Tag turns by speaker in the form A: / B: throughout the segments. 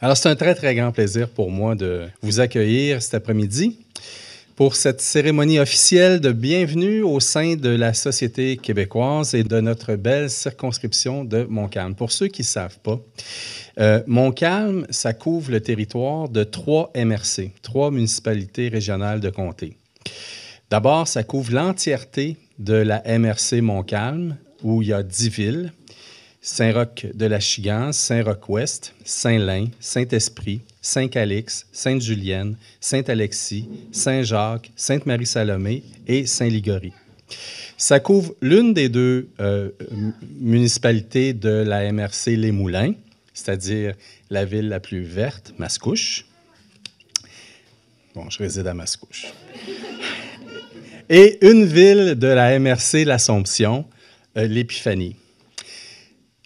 A: Alors, c'est un très, très grand plaisir pour moi de vous accueillir cet après-midi pour cette cérémonie officielle de bienvenue au sein de la Société québécoise et de notre belle circonscription de Montcalm. Pour ceux qui ne savent pas, euh, Montcalm, ça couvre le territoire de trois MRC, trois municipalités régionales de comté. D'abord, ça couvre l'entièreté de la MRC Montcalm, où il y a dix villes, Saint-Roch de la Chigan, Saint-Roch-Ouest, Saint-Lin, Saint-Esprit, Saint-Calix, Sainte-Julienne, Saint-Alexis, Saint-Jacques, Sainte-Marie-Salomé et Saint-Ligorie. Ça couvre l'une des deux euh, municipalités de la MRC Les Moulins, c'est-à-dire la ville la plus verte, Mascouche. Bon, je réside à Mascouche. Et une ville de la MRC, l'Assomption, euh, l'Épiphanie.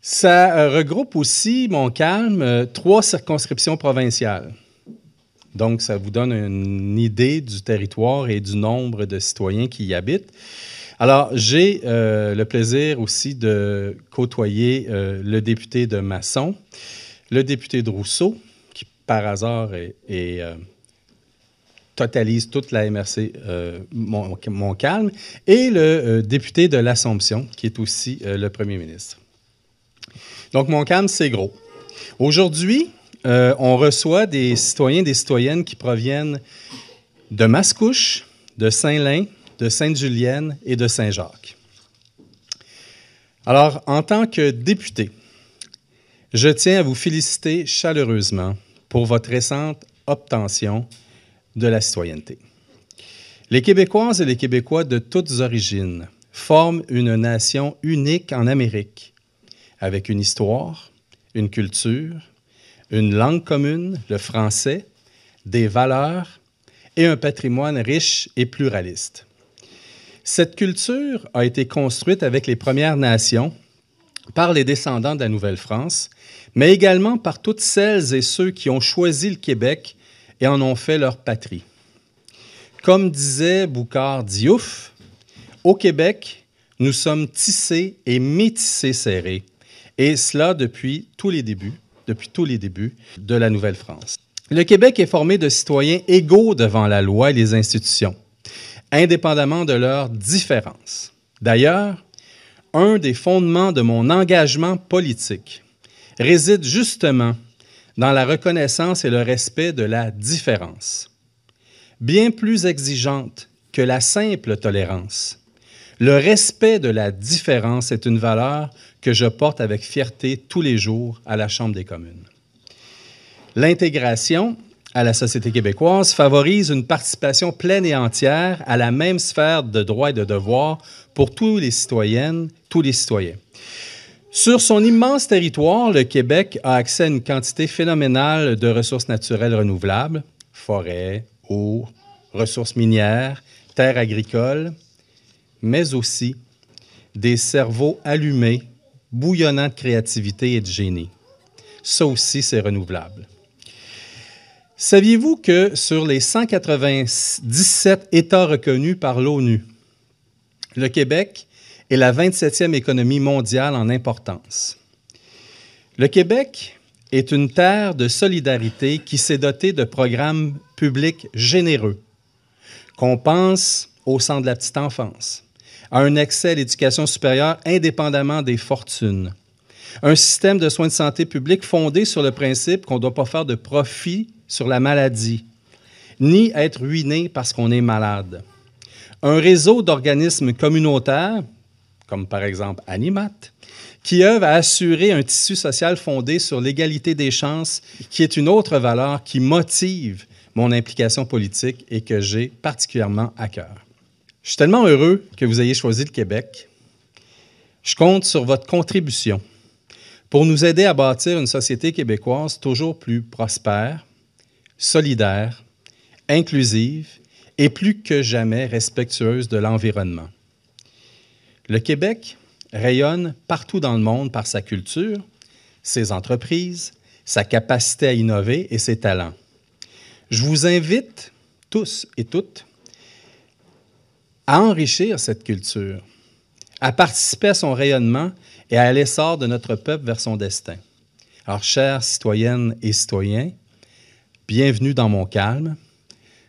A: Ça euh, regroupe aussi, mon euh, trois circonscriptions provinciales. Donc, ça vous donne une idée du territoire et du nombre de citoyens qui y habitent. Alors, j'ai euh, le plaisir aussi de côtoyer le député de Masson, le député de Rousseau, qui par hasard est, totalise toute la MRC Montcalm, et le député de l'Assomption, qui est aussi le premier ministre. Donc, mon calme, c'est gros. Aujourd'hui, euh, on reçoit des citoyens, et des citoyennes qui proviennent de Mascouche, de Saint-Lin, de Sainte-Julienne et de Saint-Jacques. Alors, en tant que député, je tiens à vous féliciter chaleureusement pour votre récente obtention de la citoyenneté. Les Québécoises et les Québécois de toutes origines forment une nation unique en Amérique avec une histoire, une culture, une langue commune, le français, des valeurs et un patrimoine riche et pluraliste. Cette culture a été construite avec les Premières Nations, par les descendants de la Nouvelle-France, mais également par toutes celles et ceux qui ont choisi le Québec et en ont fait leur patrie. Comme disait Boucard Diouf, au Québec, nous sommes tissés et métissés serrés, et cela depuis tous les débuts, depuis tous les débuts de la Nouvelle-France. Le Québec est formé de citoyens égaux devant la loi et les institutions, indépendamment de leurs différences. D'ailleurs, un des fondements de mon engagement politique réside justement dans la reconnaissance et le respect de la différence, bien plus exigeante que la simple tolérance le respect de la différence est une valeur que je porte avec fierté tous les jours à la Chambre des communes. L'intégration à la société québécoise favorise une participation pleine et entière à la même sphère de droits et de devoirs pour tous les citoyennes, tous les citoyens. Sur son immense territoire, le Québec a accès à une quantité phénoménale de ressources naturelles renouvelables, forêts, eaux, ressources minières, terres agricoles, mais aussi des cerveaux allumés, bouillonnants de créativité et de génie. Ça aussi, c'est renouvelable. Saviez-vous que sur les 197 États reconnus par l'ONU, le Québec est la 27e économie mondiale en importance? Le Québec est une terre de solidarité qui s'est dotée de programmes publics généreux, qu'on pense au centre de la petite enfance, à un accès à l'éducation supérieure indépendamment des fortunes. Un système de soins de santé public fondé sur le principe qu'on ne doit pas faire de profit sur la maladie, ni être ruiné parce qu'on est malade. Un réseau d'organismes communautaires, comme par exemple Animat, qui œuvre à assurer un tissu social fondé sur l'égalité des chances, qui est une autre valeur qui motive mon implication politique et que j'ai particulièrement à cœur. Je suis tellement heureux que vous ayez choisi le Québec. Je compte sur votre contribution pour nous aider à bâtir une société québécoise toujours plus prospère, solidaire, inclusive et plus que jamais respectueuse de l'environnement. Le Québec rayonne partout dans le monde par sa culture, ses entreprises, sa capacité à innover et ses talents. Je vous invite tous et toutes à enrichir cette culture, à participer à son rayonnement et à l'essor de notre peuple vers son destin. Alors, chères citoyennes et citoyens, bienvenue dans mon calme.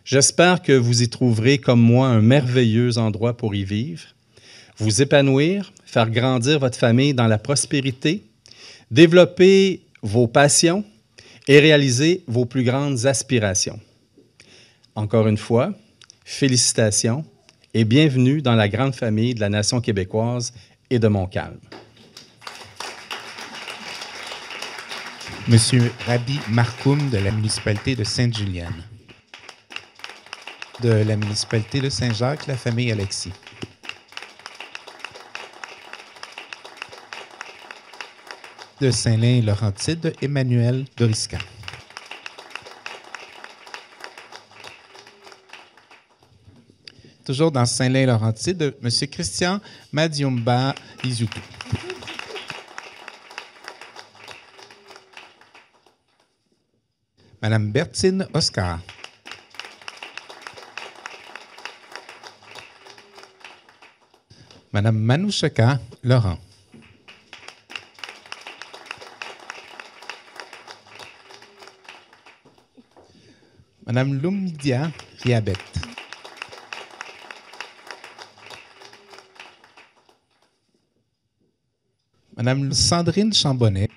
A: J'espère que vous y trouverez, comme moi, un merveilleux endroit pour y vivre, vous épanouir, faire grandir votre famille dans la prospérité, développer vos passions et réaliser vos plus grandes aspirations. Encore une fois, félicitations et bienvenue dans la grande famille de la nation québécoise et de Montcalm.
B: Monsieur Rabbi Markoum de la municipalité de Sainte-Julienne. De la municipalité de Saint-Jacques, la famille Alexis. de Saint-Lin-Laurentide, Emmanuel Dorisca. toujours dans saint lin laurentier de M. Christian Madiumba Izuku. Madame Bertine Oscar. Madame Manoucheka Laurent. Madame Lumidia Riabette. Madame Sandrine Chambonnet.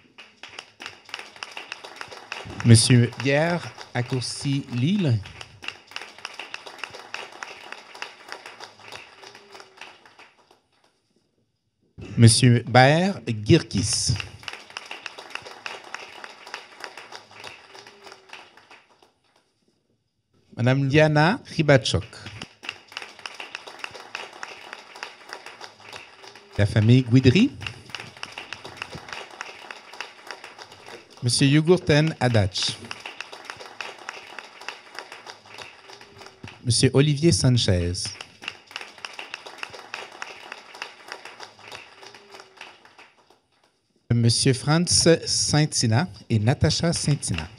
B: Monsieur Pierre Accourci lille Monsieur Baer Girkis. Madame Diana Ribachok. La famille Guidry. Monsieur Yugurten Adach. Monsieur Olivier Sanchez. Monsieur Franz Saintina et Natacha Saintina.